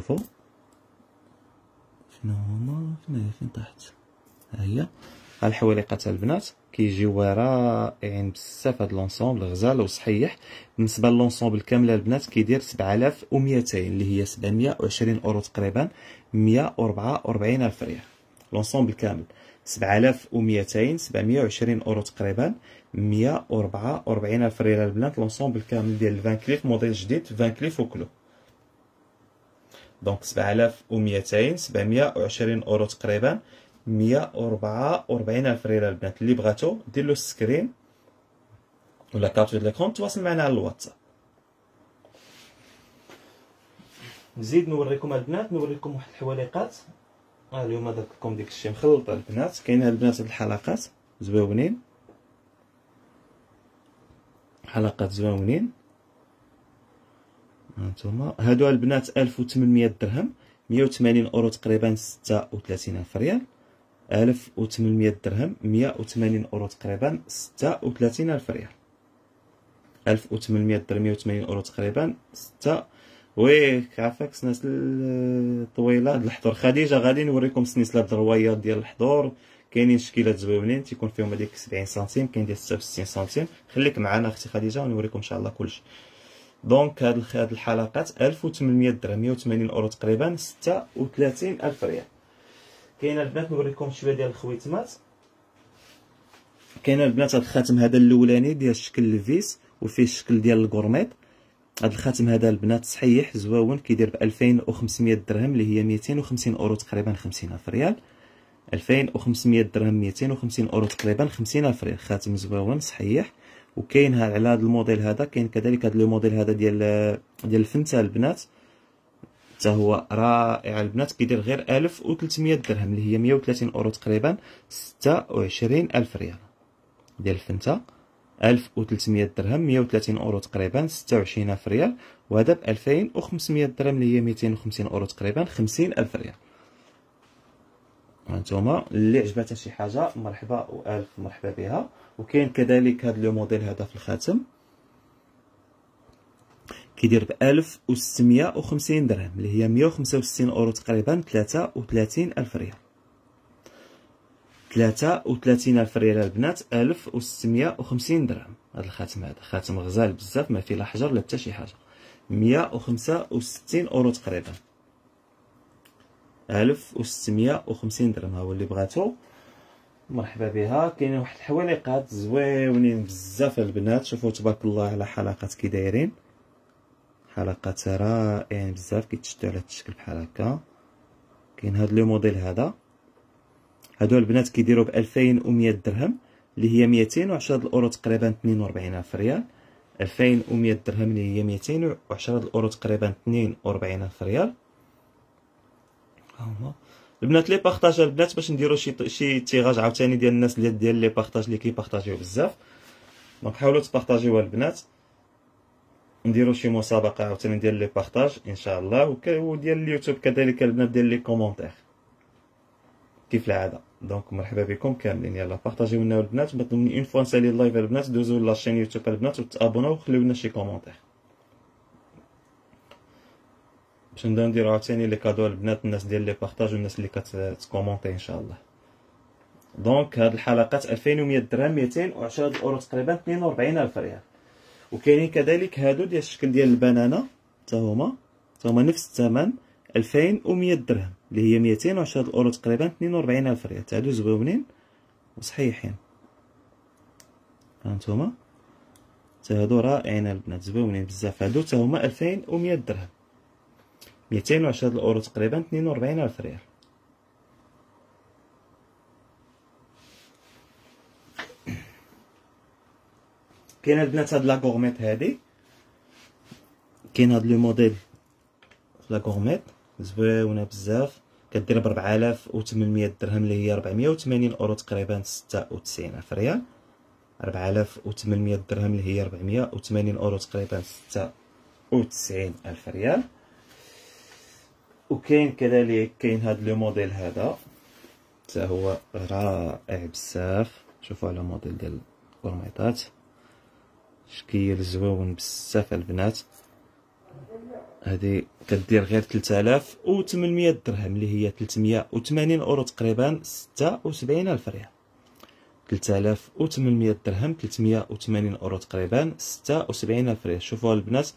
شوفوا شنو هما فين هي فين طاحت ها هي ها الحويليقه تاع البنات كيجيو رائعين يعني بزاف هاد لونسومبل غزال وصحيح بالنسبه للونسومبل كامل البنات كيدير 7200 اللي هي 720 اورو تقريبا 144 الف ريال لونسومبل كامل 7200 720 اورو تقريبا 144 الف ريال البنات لونسومبل كامل ديال فان كليف موديل جديد فان كليف وكلو دونك 7200 720 اورو تقريبا 144000 الف ريال البنات اللي بغاتو دير له سكرين ولا كارت ليكرون تواصل معنا على الواتساب نزيد نوريكم البنات نوريكم واحد الحواليقات آه اليوم درت لكم ديك الشيء مخلط البنات كاين هاد البنات هاد الحلقات زويونين حلقات زويونين هانتوما هادو البنات 1800 درهم 180 اورو تقريبا 36 الف ريال 1800 درهم 180 اورو تقريبا 36 الف ريال 1800 درهم 180 اورو تقريبا 6 ويك عافاك سناس الطويله الحضور خديجه غادي نوريكم سنسله الروايه ديال الحضور كاينين شكيلات زوينين تيكون فيهم هذيك 70 سنتيم كاين ديال 66 سنتيم خليك معنا اختي خديجه ونوريكم ان شاء الله كلشي دونك هاد هاد الحلقات 1800 درهم 180 اورو تقريبا 36 الف ريال كاين البنات نوريكم شويه ديال الخويتمات كاين البنات هاد الخاتم هذا الاولاني ديال شكل الفيس وفيه الشكل ديال الكورميط هاد الخاتم هذا البنات صحيح زواون كيدير ب 2500 درهم اللي هي 250 اورو تقريبا 50 الف ريال 2500 درهم 250 اورو تقريبا 50 الف ريال خاتم زواون صحيح وكاين على هذا الموديل هذا كاين كذلك هذا لو موديل هذا ديال ديال الفنتا البنات حتى هو رائع البنات كيدير غير 1300 درهم اللي هي 130 اورو تقريبا 26000 ريال ديال الفنتا 1300 درهم 130 اورو تقريبا 26000 ريال وهذا ب 2500 درهم اللي هي 250 اورو تقريبا 50000 ريال هانتوما اللي عجبتها شي حاجه مرحبا والف مرحبا بها وكاين كذلك هذا لو موديل هذا في الخاتم كيدير ب 1650 درهم اللي هي 165 اورو تقريبا 33 الف ريال 33 الف ريال البنات 1650 درهم هذا الخاتم هذا خاتم غزال بزاف ما فيه لا حجر لا حتى شي حاجه 165 اورو تقريبا ألف وستمية وخمسين درهم هو اللي بغاتو مرحبا بها كاينين واحد الحويليقات زويونين بزاف البنات شوفوا تبارك الله على حلقات كي دايرين حلقات رائعين يعني بزاف كيتشدو على هاد الشكل بحال هكا كاين هاد لو موديل هذا هادو البنات كيديرو ب 2100 درهم اللي هي 210 الاورو تقريبا 42 الف ريال 2100 درهم اللي هي 210 الاورو تقريبا 42 الف ريال هما البنات لي بارطاج البنات باش نديرو شي شي تيغاج عاوتاني ديال الناس ديال ديال لي بارطاج لي كيبارطاجيو بزاف دونك حاولوا تبارطاجيوها البنات نديرو شي مسابقه عاوتاني ديال لي بارطاج ان شاء الله وديال اليوتيوب كذلك البنات ديال لي كومونتير كيف العاده دونك مرحبا بكم كاملين يلا بارطاجيو لنا البنات ما اون فوا نسالي اللايف البنات دوزو لاشين يوتيوب البنات وتابوناو وخليو لنا شي كومونتير باش نبداو نديرو عاوتاني لي كادو البنات الناس ديال لي بارطاج والناس اللي كتكومونتي ان شاء الله دونك هاد الحلقات 2100 درهم 210 اورو تقريبا 42000 ريال وكاينين كذلك هادو ديال الشكل ديال البنانه حتى هما حتى هما نفس الثمن 2100 درهم اللي هي 210 اورو تقريبا 42000 ريال هادو زوينين وصحيحين هانتوما حتى هادو رائعين البنات زوينين بزاف هادو حتى هما 2100 درهم ميتين وعشرة الأورو تقريبا اثنين وربعين ألف ريال كاين هاد البنات هاد لاكوغميت هادي كاين هاد لو موديل لاكوغميت زويونة بزاف كدير بربعة آلاف أو تمنمية درهم لي هي ربعمية أو تمانين أورو تقريبا ستة أو تسعين ألف ريال ربعة آلاف أو تمنمية درهم لي هي ربعمية أو تمانين أورو تقريبا ستة أو تسعين ألف ريال وكاين كذلك كاين هذا لو موديل هذا حتى هو رائع بزاف شوفوا على موديل ديال القرميطات شكل زوين بزاف البنات هذه كدير غير 3800 درهم اللي هي 380 اورو تقريبا 76 الف ريال 3800 درهم 380 اورو تقريبا 76 الف ريال شوفوا البنات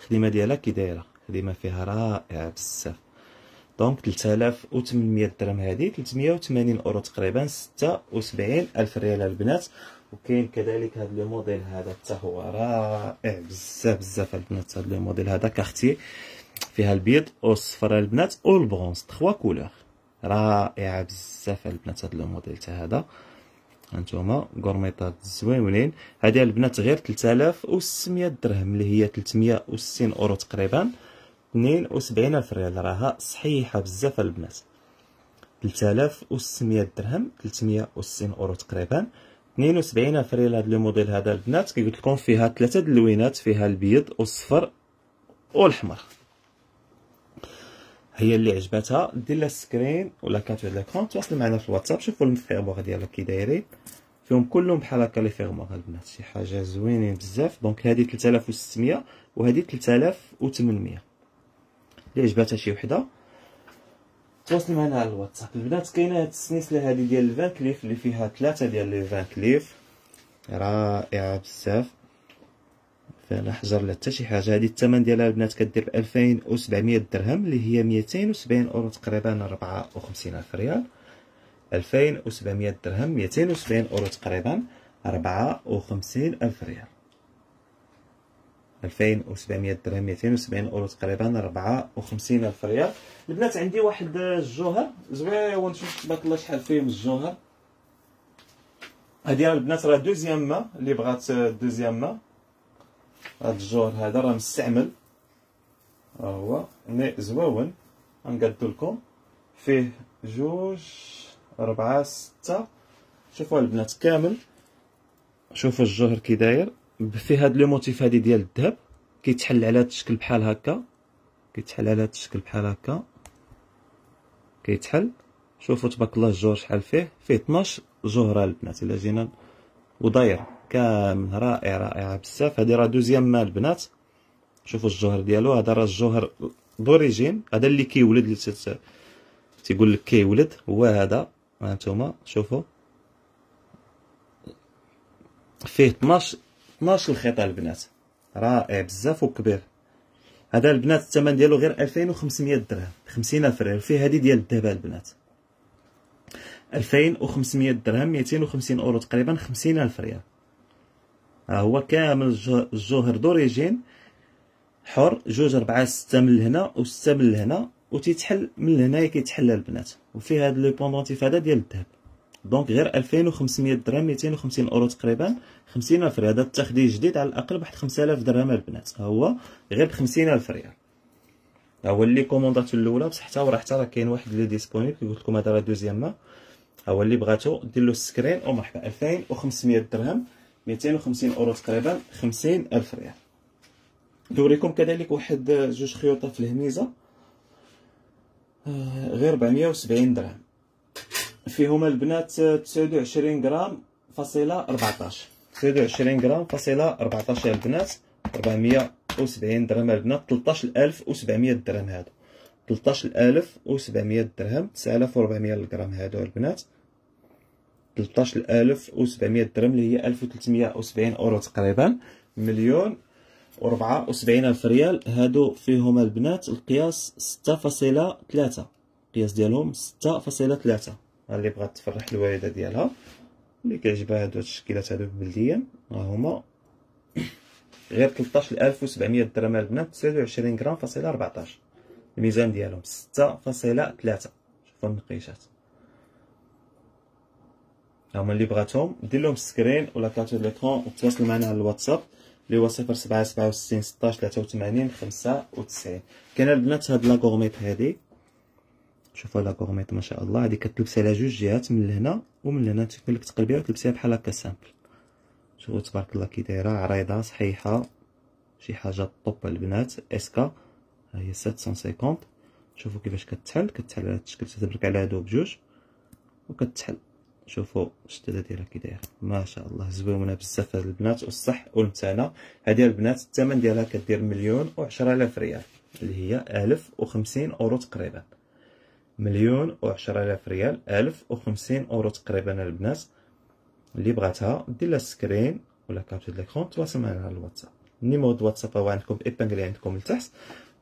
الخدمه ديالها كي دايره خدمه فيها رائعه بزاف دونك 3800 درهم هذه 380 اورو تقريبا 76 الف ريال البنات وكاين كذلك هذا لو موديل هذا حتى هو رائع بزاف بزاف البنات هذا لو موديل هذا كارتي فيها البيض والصفر البنات والبرونز 3 كولور رائعه بزاف البنات هذا لو موديل تاع هذا هانتوما غورميطات زوينين هذه البنات غير 3600 درهم اللي هي 360 اورو تقريبا اثنين وسبعين ألف ريال راها صحيحة بزاف البنات تلتالاف وستمية درهم تلتمية ستين أورو تقريبا اثنين سبعين ألف ريال هاد لو موديل هذا البنات كي قلت لكم فيها ثلاثة اللوينات فيها البيض والصفر الحمر هي اللي عجباتها دير لها سكرين ولا كاتو ديال لاكرون تواصل معنا في الواتساب شوفوا الفيغموغ ديالها كي دايرين فيهم كلهم بحال هكا لي فيغموغ البنات شي حاجه زوينين بزاف دونك هذه 3600 وهذه 3800 اللي عجباتها شي وحده تواصلي معنا على الواتساب البنات كاينه هاد السنيسله هادي ديال الفان كليف اللي فيها ثلاثه ديال لي فان كليف رائعه بزاف لا حجر لا حتى شي حاجه هذه الثمن ديالها البنات كدير ب 2700 درهم اللي هي 270 اورو تقريبا 54 الف ريال 2700 درهم 270 اورو تقريبا 54 الف ريال 2700 درهم 270 اورو تقريبا 54 الف ريال البنات عندي واحد الجوهر زويون نشوف تبارك الله شحال فيه من الجوهر هادي البنات راه دوزيام ما اللي بغات دوزيام ما هاد الجوهر هذا راه مستعمل ها هو مي زويون غنقادو لكم فيه جوج ربعة ستة شوفوا البنات كامل شوفوا الجوهر كي داير في هاد لو موتيف هادي ديال الذهب كيتحل على هاد الشكل بحال هكا كيتحل على هاد الشكل بحال هكا كيتحل شوفوا تبارك الله الجور شحال فيه فيه 12 جوهره البنات الا جينا وداير كامل رائع رائعه بزاف هذه راه دوزيام مال البنات شوفوا الجوهر ديالو هذا راه الجوهر دوريجين هذا اللي كيولد اللي تت... تيقول لك كيولد هو هذا ها نتوما شوفوا فيه 12 12 الخيط البنات رائع بزاف وكبير هذا البنات الثمن ديالو غير 2500 درهم 50000 ريال فيه هذه ديال الذهب البنات 2500 درهم 250 اورو تقريبا 50000 ريال ها هو كامل الجوهر دوريجين حر جوج أربعة ستة من لهنا وستة من لهنا وتيتحل من هنايا كيتحل البنات وفيه هاد لو بوندونتيف هذا ديال الذهب دونك غير 2500 درهم 250 اورو تقريبا 50000 ريال هذا التخدي جديد على الاقل بواحد 5000 درهم البنات ها هو غير ب 50000 ريال ها هو اللي كوموندات الاولى بصح حتى راه حتى راه كاين واحد اللي ديسپونيبل قلت لكم هذا راه دوزيام ما ها هو اللي بغاتو دير له السكرين ومرحبا 2500 درهم 250 اورو تقريبا 50000 ريال دوريكم كذلك واحد آه، جوج خيوطه في الهميزه آه، غير 470 درهم فيهما البنات 29 غرام فاصله 14 29 غرام فاصله 14 البنات 470 درهم البنات 13700 درهم هادو 13700 درهم 9400 غرام هادو البنات 13700 درهم اللي هي 1370 اورو تقريبا مليون و سبعين ألف ريال هادو فيهم البنات القياس ستة فاصلة تلاتة القياس ديالهم ستة فاصلة تلاتة اللي بغات تفرح الوالده ديالها اللي كيعجبها هادو التشكيلات هادو البلديه ها هما غير 13700 درهم البنات 29 غرام فاصله 14 الميزان ديالهم 6.3 شوفوا النقيشات ها هما اللي بغاتهم دير لهم سكرين ولا كارت ليكرون وتواصل معنا على الواتساب اللي هو 0767 16 83 95 كاين البنات هاد لا هادي شوفوا لا كورميط ما شاء الله هذه كتلبسها على جوج جهات من لهنا ومن هنا تكمل كتقلبيها وتلبسيها بحال هكا سامبل شوفوا تبارك الله كي دايره عريضه صحيحه شي حاجه طوب البنات اسكا ها هي 750 شوفوا كيفاش كتحل كتحل على الشكل تتبرك على هادو بجوج وكتحل شوفوا الشداده ديالها كي دايره ما شاء الله زويونه بزاف هاد البنات والصح والمتانه هذه البنات الثمن ديالها كدير مليون و10000 ريال اللي هي 1050 اورو تقريبا مليون و آلاف ريال ألف وخمسين أورو تقريبا البنات اللي بغاتها دير لها سكرين ولا كابتشر ليكرون تواصل معنا على الواتساب النيمو دو واتساب هو عندكم ايبانغلي عندكم لتحت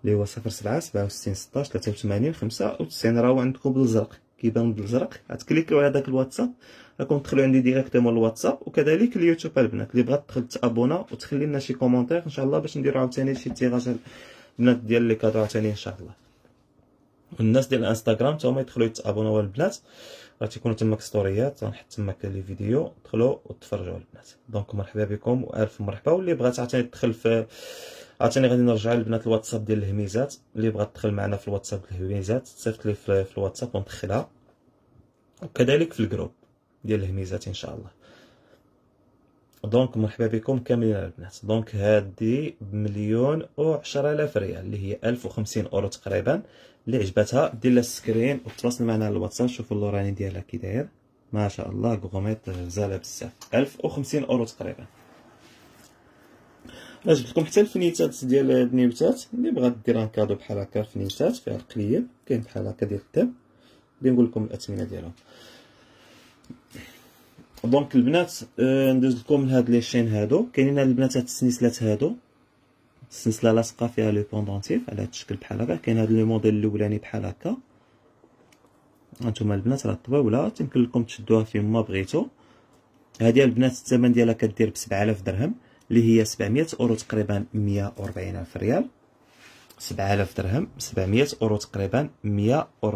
اللي هو صفر سبعة سبعة وستين ستاش تلاتة وثمانين خمسة وتسعين راهو عندكم بالزرق كيبان بالزرق غتكليكيو على داك الواتساب راكم تدخلو عندي ديريكتومون الواتساب وكذلك اليوتيوب البنات اللي بغات تدخل تابونا وتخلي لنا شي كومونتيغ ان شاء الله باش نديرو عاوتاني شي تيراج البنات ديال لي كادو عاوتاني ان شاء الله الناس ديال الانستغرام حتى هما يدخلوا يتابوناو البنات راه تيكونوا تماك ستوريات غنحط تماك لي فيديو دخلوا وتفرجوا البنات دونك مرحبا بكم والف مرحبا واللي بغات عاوتاني تدخل في عاوتاني غادي نرجع البنات الواتساب ديال الهميزات اللي بغات تدخل معنا في الواتساب ديال الهميزات تصيفط لي في الواتساب وندخلها وكذلك في الجروب ديال الهميزات ان شاء الله دونك مرحبا بكم كاملين البنات دونك هادي بمليون و الاف ريال اللي هي الف وخمسين اورو تقريبا اللي عجبتها دير لها سكرين وتواصل معنا على الواتساب شوفوا اللوراني ديالها كي داير ما شاء الله كغوميط غزاله بزاف الف وخمسين اورو تقريبا راه جبت لكم حتى الفنيتات ديال هاد النبتات اللي بغات دير كادو بحال هكا فنيتات فيها القليب كاين بحال هكا ديال الدم اللي نقول لكم الاثمنه ديالهم دونك البنات ندوز لكم لهاد لي شين هادو كاينين هاد البنات هاد السنسلات هادو السنسله لاصقه فيها لو بوندونتيف على هاد الشكل بحال هكا كاين هاد لو موديل الاولاني بحال هكا هانتوما البنات راه طويوله تيمكن لكم تشدوها فين ما بغيتو هادي البنات الثمن ديالها كدير ب 7000 درهم اللي هي 700 اورو تقريبا الف ريال 7000 درهم 700 اورو تقريبا 100